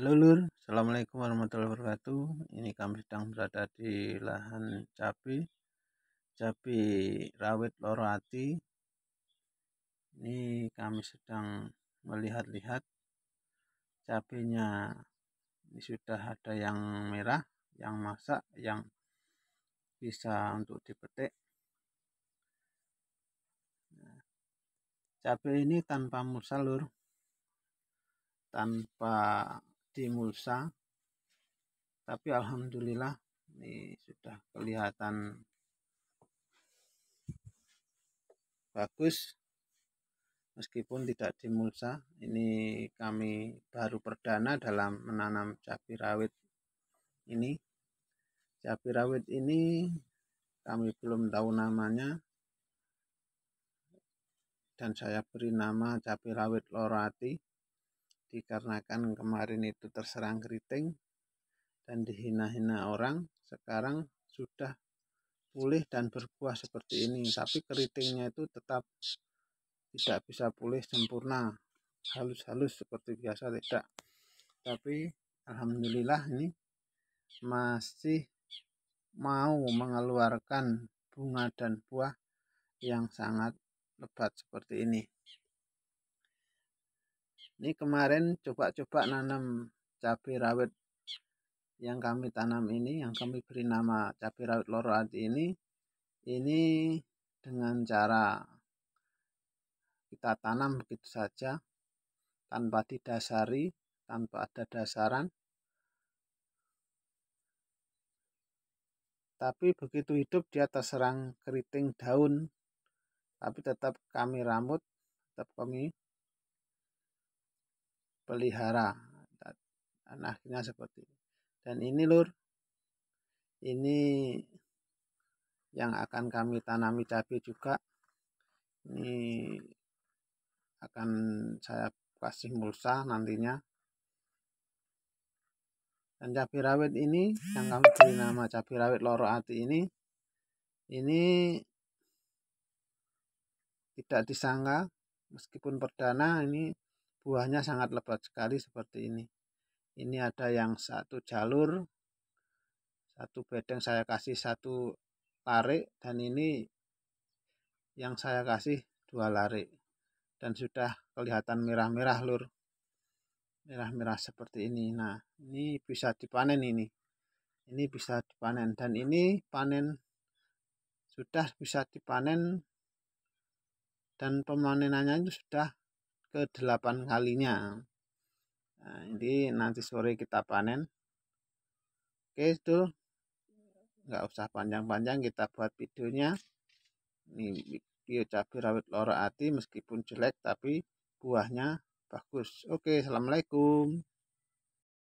Halo Lur, Assalamualaikum warahmatullahi wabarakatuh Ini kami sedang berada di lahan cabai Cabai rawit lorati Ini kami sedang melihat-lihat Cabainya Ini sudah ada yang merah Yang masak, yang bisa untuk dipetik Cabai ini tanpa mursalur Tanpa dimulsa tapi alhamdulillah ini sudah kelihatan bagus meskipun tidak dimulsa ini kami baru perdana dalam menanam cabai rawit ini cabai rawit ini kami belum tahu namanya dan saya beri nama cabai rawit lorati dikarenakan kemarin itu terserang keriting dan dihina-hina orang sekarang sudah pulih dan berbuah seperti ini tapi keritingnya itu tetap tidak bisa pulih sempurna halus-halus seperti biasa tidak tapi alhamdulillah ini masih mau mengeluarkan bunga dan buah yang sangat lebat seperti ini ini kemarin coba-coba nanam cabai rawit yang kami tanam ini yang kami beri nama cabai rawit loro ini ini dengan cara kita tanam begitu saja tanpa didasari tanpa ada dasaran tapi begitu hidup dia terserang keriting daun tapi tetap kami rambut tetap kami pelihara dan akhirnya seperti ini dan ini lur ini yang akan kami tanami cabai juga ini akan saya kasih mulsa nantinya dan cabai rawit ini yang kami beri nama cabai rawit loro ati ini ini tidak disangka meskipun perdana ini buahnya sangat lebat sekali seperti ini ini ada yang satu jalur satu bedeng saya kasih satu larik dan ini yang saya kasih dua lari dan sudah kelihatan merah-merah lur merah-merah seperti ini nah ini bisa dipanen ini ini bisa dipanen dan ini panen sudah bisa dipanen dan pemanenannya itu sudah ke delapan kalinya nah, ini nanti sore kita panen oke itu nggak usah panjang-panjang kita buat videonya ini video cabai rawit lorati meskipun jelek tapi buahnya bagus oke assalamualaikum